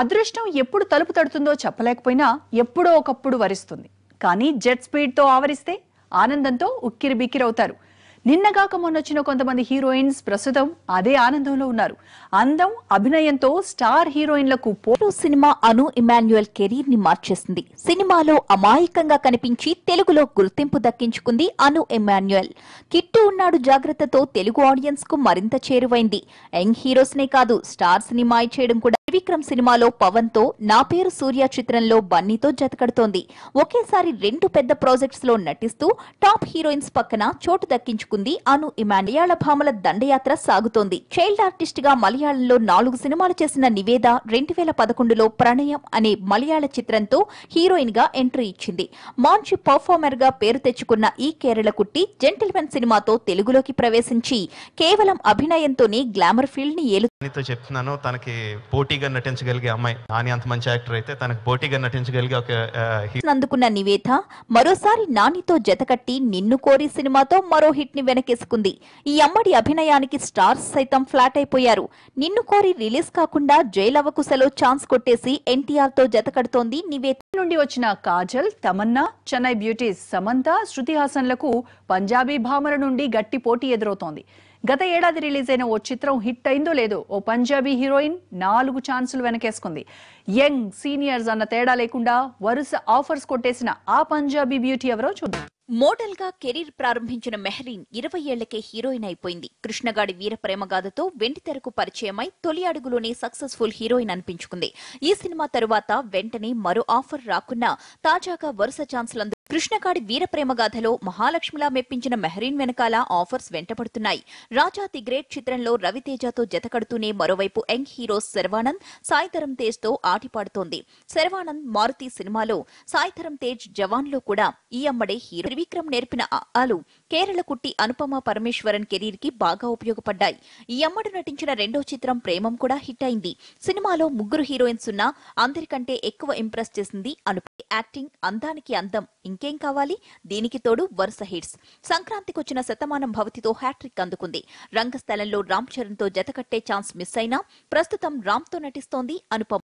అదృష్టం ఎప్పుడు తలుపు తడుతుందో చెప్పలేకపోయినా ఎప్పుడో ఒకప్పుడు వరిస్తుంది కానీ జెట్ స్పీడ్తో ఆవరిస్తే ఆనందంతో ఉక్కిరి బిక్కిరవుతారు నిన్నగాక మొన్నొచ్చిన కొంతమంది హీరోయిన్స్ ప్రస్తుతం అదే ఆనందంలో ఉన్నారు అందం అభినయంతో స్టార్ హీరోయిన్లకు పోటు సినిమా అను ఇమాన్యుయల్ కెరీర్ ని మార్చేసింది సినిమాలో అమాయకంగా కనిపించి తెలుగులో గుర్తింపు దక్కించుకుంది అను ఇమాన్యుయల్ కిట్టు ఉన్నాడు జాగ్రత్తతో తెలుగు ఆడియన్స్ కు మరింత చేరువైంది యంగ్ హీరోస్ నే కాదు స్టార్ సినిమా చేయడం కూడా త్రివిక్రమ్ సినిమాలో పవన్ తో నా పేరు సూర్య చిత్రంలో బన్నీతో జతకడుతోంది ఒకేసారి రెండు పెద్ద ప్రాజెక్ట్స్ లో నటిస్తూ టాప్ హీరోయిన్స్ పక్కన చోటు దక్కించుకుంది అను మలయాళ భామల దండయాత్ర సాగుతోంది చైల్డ్ ఆర్టిస్ట్ గా మలయాళంలో నాలుగు సినిమాలు చేసిన నివేద రెండు వేల పదకొండులో ప్రణయం అనే మలయాళ చిత్రంతో హీరోయిన్ గా ఎంట్రీ ఇచ్చింది మంచి పర్ఫార్మర్ గా పేరు తెచ్చుకున్న ఈ కేరళ కుట్టి జెంటిల్మెన్ సినిమాతో తెలుగులోకి ప్రవేశించి కేవలం అభినయంతోనే గ్లామర్ ఫీల్డ్ ని ఏలు చెప్తున్నాను తనకి పోటీగా నటించగలిగే అమ్మాయి నాని అంత మంచి యాక్టర్ అయితే తనకు పోటీగా నటించగలిగే ఒక అందుకున్న నివేద మరోసారి నానితో జతకట్టి నిన్ను కోరి సినిమాతో మరో హిట్ ని వెనకేసుకుంది ఈ అమ్మడి అభినయానికి స్టార్స్ సైతం ఫ్లాట్ అయిపోయారు నిన్ను కోరి రిలీజ్ కాకుండా జైలవకుశలో ఛాన్స్ కొట్టేసి ఎన్టీఆర్ తో జతకడుతోంది నివేద నుండి వచ్చిన కాజల్ తమన్నా చెన్నై బ్యూటీస్ సమంత శృతి హాసన్లకు పంజాబీ భామర నుండి గట్టి పోటీ ఎదురవుతోంది గత ఏడాది రిలీజ్ అయిన ఓ చిత్రం హిట్ అయిందో లేదో ఓ పంజాబీ హీరోయిన్ నాలుగు ఛాన్సులు వెనకేసుకుంది యంగ్ సీనియర్స్ అన్న తేడా లేకుండా వరుస ఆఫర్స్ కొట్టేసిన ఆ పంజాబీ బ్యూటీ ఎవరో చూద్దాం మోడల్ గా కెరీర్ ప్రారంభించిన మెహరీన్ ఇరవై ఏళ్లకే హీరోయిన్ అయిపోయింది కృష్ణగాడి వీర ప్రేమగాథతో వెండితెరకు పరిచయమై తొలి అడుగులోనే సక్సెస్ఫుల్ హీరోయిన్ అనిపించుకుంది ఈ సినిమా తరువాత వెంటనే మరో ఆఫర్ రాకున్నా తాజాగా వరుస ఛాన్సులందు కృష్ణకాడి వీరప్రేమగాథలో మహాలక్ష్మిలా మెప్పించిన మెహరీన్ వెనకాల ఆఫర్స్ వెంటపడుతున్నాయి రాజా ది గ్రేట్ చిత్రంలో రవితేజతో జతకడుతూనే మరోవైపు యంగ్ హీరో శర్వానంద్ సాయితరం తేజ్ తో ఆటిపాడుతోంది శర్వానంద్ మారుతి సినిమాలో సాయితరం తేజ్ జవాన్ లో కూడా ఈ అమ్మడే హీరో త్రివిక్రమ్ నేర్పిన ఆలు కేరళ కుట్టి అనుపమ పరమేశ్వరన్ కెరీర్ కి బాగా ఉపయోగపడ్డాయి ఈ అమ్మడు నటించిన రెండో చిత్రం ప్రేమం కూడా హిట్ అయింది సినిమాలో ముగ్గురు హీరోయిన్స్ ఉన్నా అందరికంటే ఎక్కువ ఇంప్రెస్ చేసింది అనుపమ యాక్టింగ్ అందానికి అందం ఇంకేం కావాలి దీనికి తోడు వరుస హిట్స్ సంక్రాంతికి వచ్చిన శతమానం భవతితో హ్యాట్రిక్ అందుకుంది రంగస్థలంలో రామ్ చరణ్ తో జతకట్టే ఛాన్స్ మిస్ అయినా ప్రస్తుతం రామ్ తో నటిస్తోంది అనుపమ